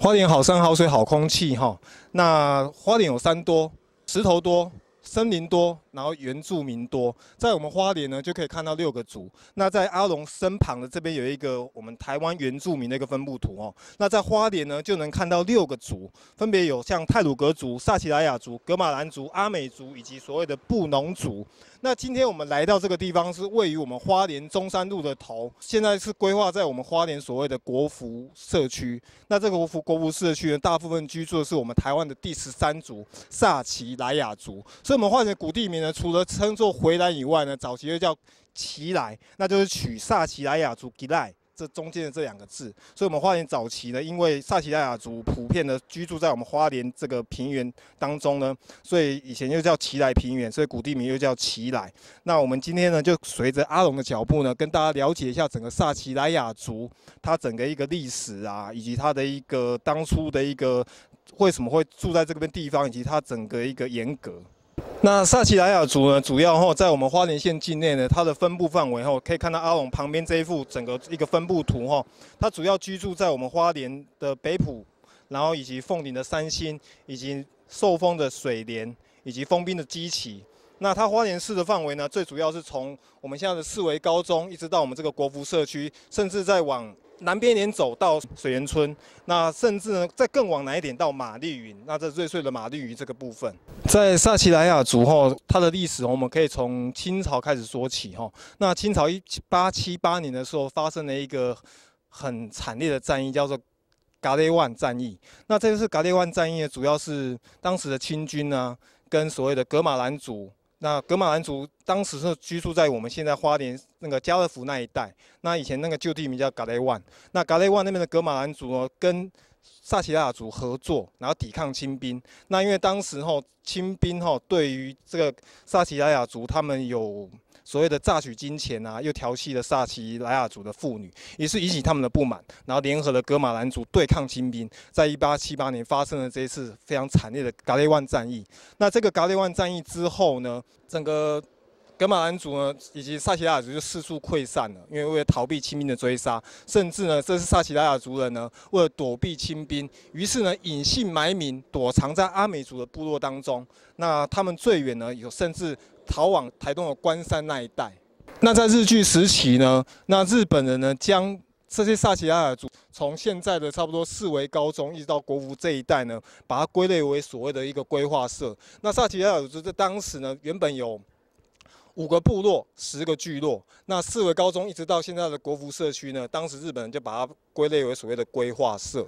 花莲好山好水好空气哈，那花莲有山多、石头多、森林多。然后原住民多，在我们花莲呢就可以看到六个族。那在阿龙身旁的这边有一个我们台湾原住民的一个分布图哦。那在花莲呢就能看到六个族，分别有像泰鲁格族、萨奇莱雅族、格马兰族、阿美族以及所谓的布农族。那今天我们来到这个地方是位于我们花莲中山路的头，现在是规划在我们花莲所谓的国服社区。那这个国服国服社区呢，大部分居住的是我们台湾的第十三族萨奇莱雅族。所以我们花莲古地名。除了称作回来以外呢，早期又叫奇来，那就是取萨奇莱雅族“吉莱这中间的这两个字。所以，我们花莲早期呢，因为萨奇莱雅族普遍的居住在我们花莲这个平原当中呢，所以以前又叫奇来平原，所以古地名又叫奇来。那我们今天呢，就随着阿龙的脚步呢，跟大家了解一下整个萨奇莱雅族它整个一个历史啊，以及它的一个当初的一个为什么会住在这边地方，以及它整个一个严格？那萨奇莱雅族呢，主要吼在我们花莲县境内呢，它的分布范围吼，可以看到阿龙旁边这一幅整个一个分布图吼，它主要居住在我们花莲的北埔，然后以及凤林的三星，以及受封的水莲，以及封冰的基奇。那它花莲市的范围呢，最主要是从我们现在的四维高中，一直到我们这个国服社区，甚至在往。南边连走到水源村，那甚至呢再更往南一点到马丽云，那这瑞穗的马丽云这个部分，在萨奇莱雅族吼，它的历史我们可以从清朝开始说起吼。那清朝一八七八年的时候发生了一个很惨烈的战役，叫做噶雷万战役。那这次噶雷万战役主要是当时的清军啊，跟所谓的格马兰族。那格马兰族当时是居住在我们现在花莲那个家乐福那一带。那以前那个旧地名叫嘎雷湾。那嘎雷湾那边的格马兰族呢，跟萨奇拉雅族合作，然后抵抗清兵。那因为当时吼，清兵吼对于这个萨奇拉雅族，他们有。所谓的榨取金钱啊，又调戏了萨奇莱亚族的妇女，于是引起他们的不满，然后联合了格马兰族对抗清兵，在一八七八年发生了这一次非常惨烈的格雷万战役。那这个格雷万战役之后呢，整个格马兰族呢以及萨奇莱雅族就四处溃散了，因为为了逃避清兵的追杀，甚至呢，这是萨奇莱雅族人呢为了躲避清兵，于是呢隐姓埋名躲藏在阿美族的部落当中。那他们最远呢有甚至。逃往台东的关山那一带。那在日据时期呢，那日本人呢将这些萨奇拉尔族从现在的差不多四维高中一直到国服这一代呢，把它归类为所谓的一个规划社。那萨奇拉尔族在当时呢，原本有五个部落、十个聚落。那四维高中一直到现在的国服社区呢，当时日本人就把它归类为所谓的规划社。